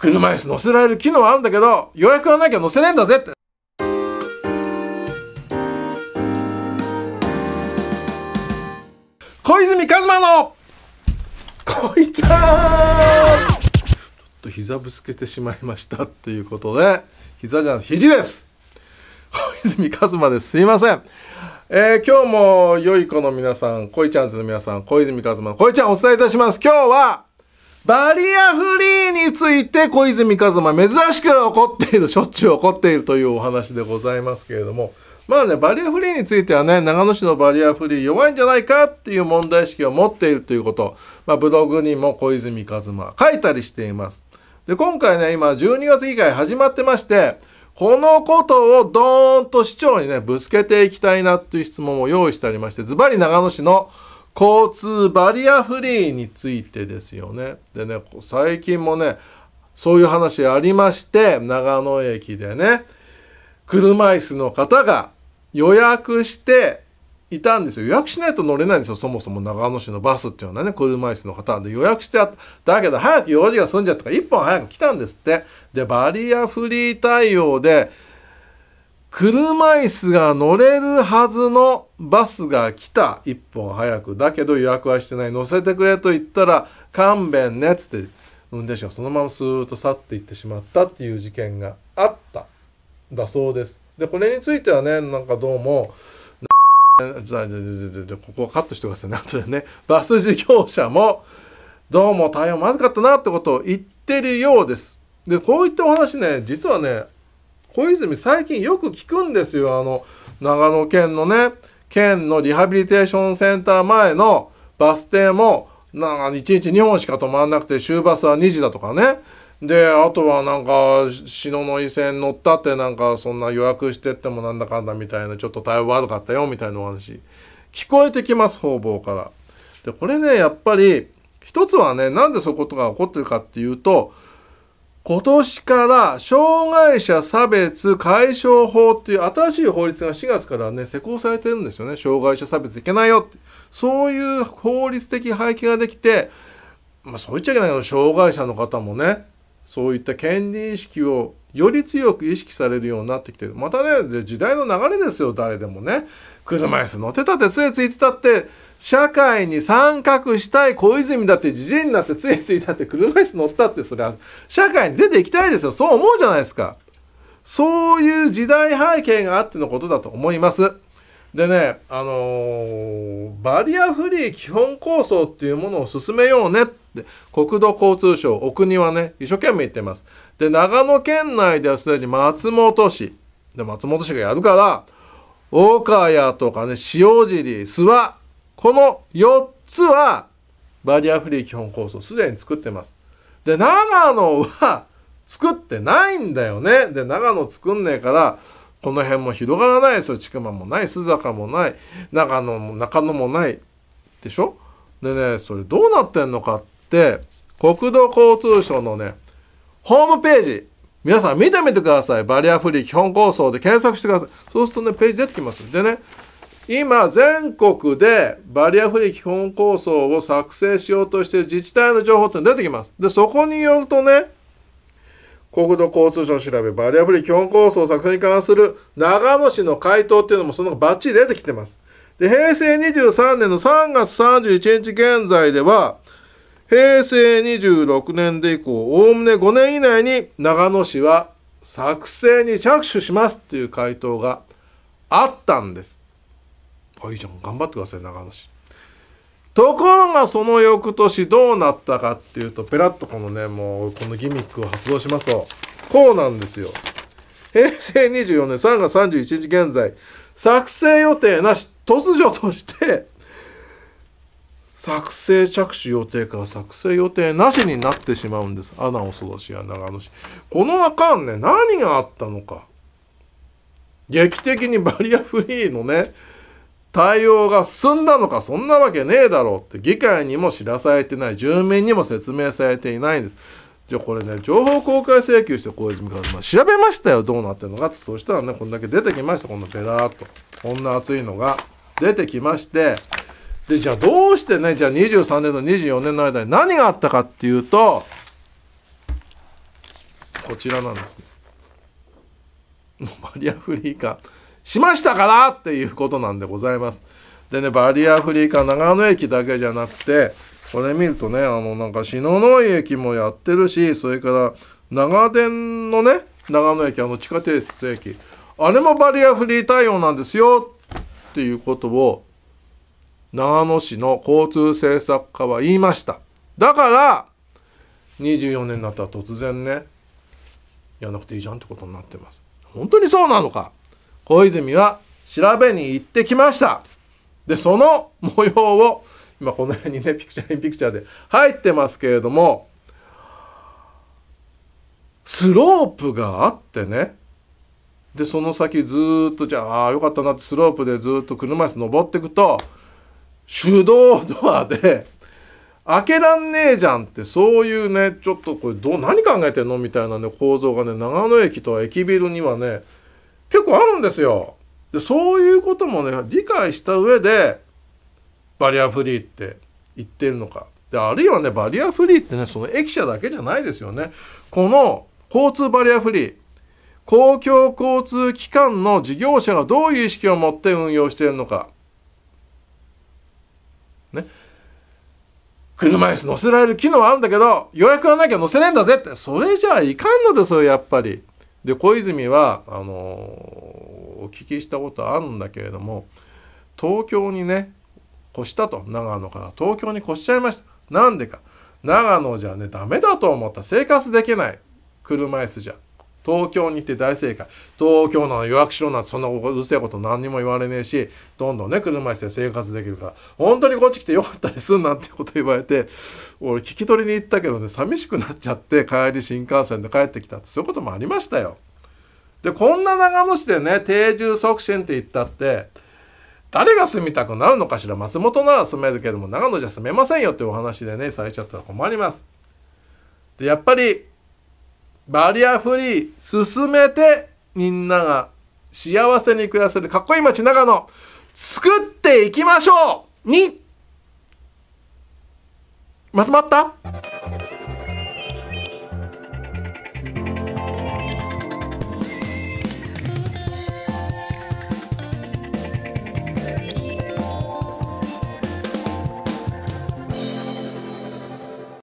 車椅子乗せられる機能はあるんだけど予約がなきゃ乗せねえんだぜって。小泉一馬のこいちゃんちょっと膝ぶつけてしまいましたっていうことで膝じゃ肘です小泉一馬ですすいませんえー、今日も良い子の皆さん、恋ちゃんズの皆さん、小泉一馬の恋ちゃんお伝えいたします。今日はバリアフリーについて小泉一馬珍しく怒っているしょっちゅう怒っているというお話でございますけれどもまあねバリアフリーについてはね長野市のバリアフリー弱いんじゃないかっていう問題意識を持っているということ、まあ、ブログにも小泉一馬書いたりしています。で今回ね今12月議会始まってましてこのことをドーンと市長にねぶつけていきたいなっていう質問を用意してありましてズバリ長野市の「交通バリアフリーについてですよね。でね、最近もね、そういう話ありまして、長野駅でね、車椅子の方が予約していたんですよ。予約しないと乗れないんですよ。そもそも長野市のバスっていうのはね、車椅子の方で予約してあった。だけど、早く用事が済んじゃったから、1本早く来たんですって。で、バリアフリー対応で、車椅子が乗れるはずのバスが来た1本早くだけど予約はしてない乗せてくれと言ったら勘弁ねっつって運転手がそのままスーッと去っていってしまったっていう事件があっただそうですでこれについてはねなんかどうもここをカットしてくださいねとでねバス事業者もどうも対応まずかったなってことを言ってるようですでこういったお話ね実はね小泉最近よく聞くんですよ。あの、長野県のね、県のリハビリテーションセンター前のバス停も、なんか1日2本しか止まんなくて終バスは2時だとかね。で、あとはなんか、篠ノ井線乗ったってなんかそんな予約してってもなんだかんだみたいな、ちょっと対応悪かったよみたいなお話。聞こえてきます、方々から。で、これね、やっぱり、一つはね、なんでそういうことが起こってるかっていうと、今年から障害者差別解消法っていう新しい法律が4月からね、施行されてるんですよね。障害者差別いけないよって。そういう法律的背景ができて、まあそう言っちゃいけないけど、障害者の方もね、そういった権利意識をより強く意識されるようになってきてる。またね、時代の流れですよ、誰でもね。車椅子乗ってたって、杖ついてたって、社会に参画したい小泉だって、自陣になって、杖ついたって、車椅子乗ったって、それは社会に出ていきたいですよ。そう思うじゃないですか。そういう時代背景があってのことだと思います。でね、あのー、バリアフリー基本構想っていうものを進めようねっで国土交通省お国はね一生懸命言ってますで長野県内ではすでに松本市で松本市がやるから岡谷とかね塩尻諏訪この4つはバリアフリー基本構想すでに作ってますで長野は作ってないんだよねで長野作んねえからこの辺も広がらないですよ。千曲もない、須坂もない、長野も中野もない。でしょでね、それどうなってんのかっ、国土交通省のね、ホームページ、皆さん見てみてください。バリアフリー基本構想で検索してください。そうするとね、ページ出てきます。でね、今、全国でバリアフリー基本構想を作成しようとしている自治体の情報って出てきます。で、そこによるとね、国土交通省調べ、バリアフリー基本構想作成に関する長野市の回答っていうのもそのバッチリ出てきてます。で、平成23年の3月31日現在では、平成26年で以降、おおむね5年以内に長野市は作成に着手しますという回答があったんです。あ、いいじゃん。頑張ってください、長野市。ところがその翌年どうなったかっていうと、ペラッとこのね、もうこのギミックを発動しますと、こうなんですよ。平成24年3月31日現在、作成予定なし、突如として、作成着手予定から作成予定なしになってしまうんです。アナ恐ろしや長野市。このあかんね、何があったのか。劇的にバリアフリーのね、対応が進んだのか、そんなわけねえだろうって、議会にも知らされてない、住民にも説明されていないんです。じゃあこれね、情報公開請求して小泉から、調べましたよ、どうなってるのかって。そしたらね、こんだけ出てきました、このペラーっと。こんな熱いのが出てきまして、でじゃあどうしてねじゃあ23年と24年の間に何があったかっていうとこちらなんですね。バリアフリー化しましたからっていうことなんでございます。でねバリアフリー化長野駅だけじゃなくてこれ見るとねあのなんか篠ノ井駅もやってるしそれから長電のね長野駅あの地下鉄駅あれもバリアフリー対応なんですよっていうことを長野市の交通政策課は言いましただから24年になったら突然ねやんなくていいじゃんってことになってます本当にそうなのか小泉は調べに行ってきましたでその模様を今この辺にねピクチャーインピクチャーで入ってますけれどもスロープがあってねでその先ずっとじゃああよかったなってスロープでずっと車椅子登っていくと手動ドアで開けらんねえじゃんってそういうねちょっとこれどう何考えてんのみたいなね構造がね長野駅と駅ビルにはね結構あるんですよ。でそういうこともね理解した上でバリアフリーって言ってるのか。であるいはねバリアフリーってねその駅舎だけじゃないですよね。この交通バリアフリー公共交通機関の事業者がどういう意識を持って運用しているのか。ね、車椅子乗せられる機能はあるんだけど予約がなきゃ乗せねえんだぜってそれじゃあいかんのですよやっぱり。で小泉はあのー、お聞きしたことあるんだけれども東京にね越したと長野から東京に越しちゃいましたなんでか長野じゃねダメだと思った生活できない車椅子じゃ東京に行って大正解。東京の予約しろなんてそんなうるせえこと何にも言われねえし、どんどんね、車椅子で生活できるから、本当にこっち来てよかったりすなんてこと言われて、俺聞き取りに行ったけどね、寂しくなっちゃって帰り新幹線で帰ってきたって、そういうこともありましたよ。で、こんな長野市でね、定住促進って言ったって、誰が住みたくなるのかしら松本なら住めるけども長野じゃ住めませんよってお話でねされちゃったら困ります。でやっぱりバリアフリー進めてみんなが幸せに暮らせるかっこいい街長野作っていきましょうにまとまった